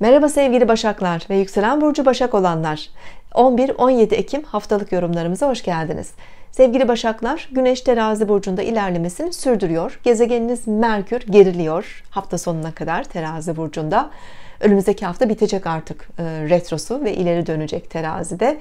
Merhaba sevgili Başaklar ve yükselen burcu Başak olanlar. 11-17 Ekim haftalık yorumlarımıza hoş geldiniz. Sevgili Başaklar, Güneş Terazi burcunda ilerlemesini sürdürüyor. Gezegeniniz Merkür geriliyor hafta sonuna kadar Terazi burcunda. Önümüzdeki hafta bitecek artık e, retrosu ve ileri dönecek Terazi'de.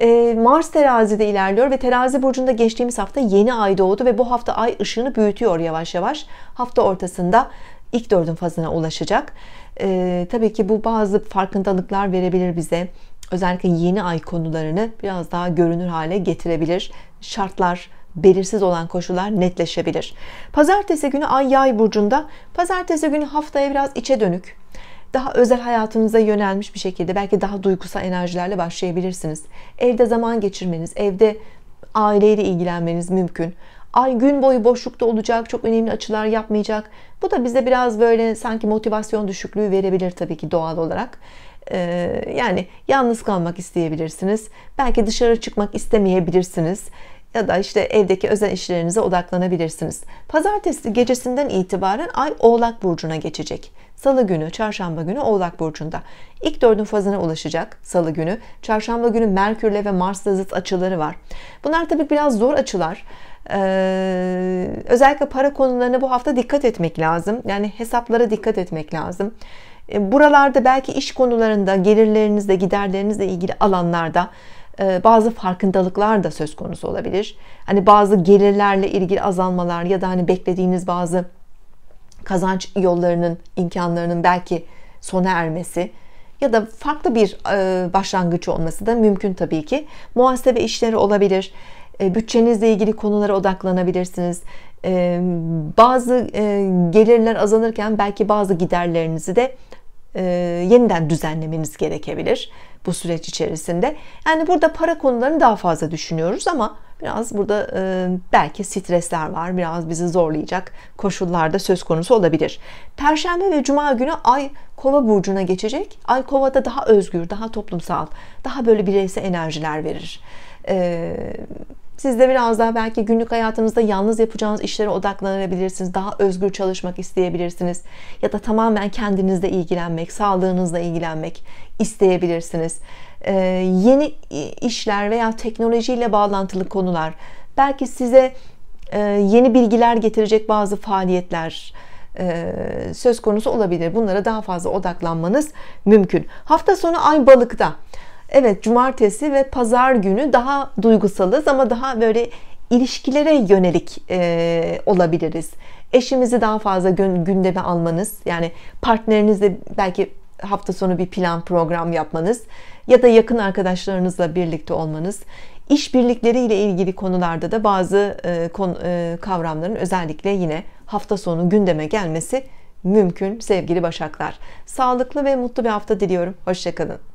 E, Mars terazide ilerliyor ve terazi burcunda geçtiğimiz hafta yeni ay doğdu ve bu hafta ay ışığını büyütüyor yavaş yavaş. Hafta ortasında ilk dördün fazına ulaşacak. E, tabii ki bu bazı farkındalıklar verebilir bize. Özellikle yeni ay konularını biraz daha görünür hale getirebilir. Şartlar belirsiz olan koşullar netleşebilir. Pazartesi günü Ay Yay burcunda. Pazartesi günü haftaya biraz içe dönük. Daha özel hayatınıza yönelmiş bir şekilde belki daha duygusal enerjilerle başlayabilirsiniz. Evde zaman geçirmeniz, evde aileyle ilgilenmeniz mümkün ay gün boyu boşlukta olacak, çok önemli açılar yapmayacak. Bu da bize biraz böyle sanki motivasyon düşüklüğü verebilir tabii ki doğal olarak. Ee, yani yalnız kalmak isteyebilirsiniz. Belki dışarı çıkmak istemeyebilirsiniz. Ya da işte evdeki özel işlerinize odaklanabilirsiniz. Pazartesi gecesinden itibaren ay Oğlak Burcu'na geçecek. Salı günü, çarşamba günü Oğlak Burcu'nda. İlk dördün fazına ulaşacak salı günü. Çarşamba günü Merkür'le ve Mars'la zıt açıları var. Bunlar tabii biraz zor açılar. Ee, özellikle para konularına bu hafta dikkat etmek lazım. Yani hesaplara dikkat etmek lazım. Ee, buralarda belki iş konularında, gelirlerinizle, giderlerinizle ilgili alanlarda e, bazı farkındalıklar da söz konusu olabilir. Hani bazı gelirlerle ilgili azalmalar ya da hani beklediğiniz bazı kazanç yollarının, imkanlarının belki sona ermesi ya da farklı bir e, başlangıç olması da mümkün tabii ki. Muhasebe işleri olabilir. E, bütçenizle ilgili konulara odaklanabilirsiniz. E, bazı gelirler azalırken belki bazı giderlerinizi de yeniden düzenlemeniz gerekebilir bu süreç içerisinde. Yani burada para konularını daha fazla düşünüyoruz ama Biraz burada e, belki stresler var, biraz bizi zorlayacak koşullarda söz konusu olabilir. Perşembe ve Cuma günü Ay Kova burcuna geçecek. Ay Kova'da daha özgür, daha toplumsal, daha böyle bireysel enerjiler verir. E, siz de biraz daha belki günlük hayatınızda yalnız yapacağınız işlere odaklanabilirsiniz. Daha özgür çalışmak isteyebilirsiniz. Ya da tamamen kendinizle ilgilenmek, sağlığınızla ilgilenmek isteyebilirsiniz. E, yeni işler veya teknolojiyle bağlantılı konular, belki size e, yeni bilgiler getirecek bazı faaliyetler e, söz konusu olabilir. Bunlara daha fazla odaklanmanız mümkün. Hafta sonu Ay Balık'ta. Evet, cumartesi ve pazar günü daha duygusalız ama daha böyle ilişkilere yönelik e, olabiliriz. Eşimizi daha fazla gündeme almanız, yani partnerinizle belki hafta sonu bir plan program yapmanız ya da yakın arkadaşlarınızla birlikte olmanız, iş birlikleriyle ilgili konularda da bazı e, e, kavramların özellikle yine hafta sonu gündeme gelmesi mümkün sevgili Başaklar. Sağlıklı ve mutlu bir hafta diliyorum. Hoşçakalın.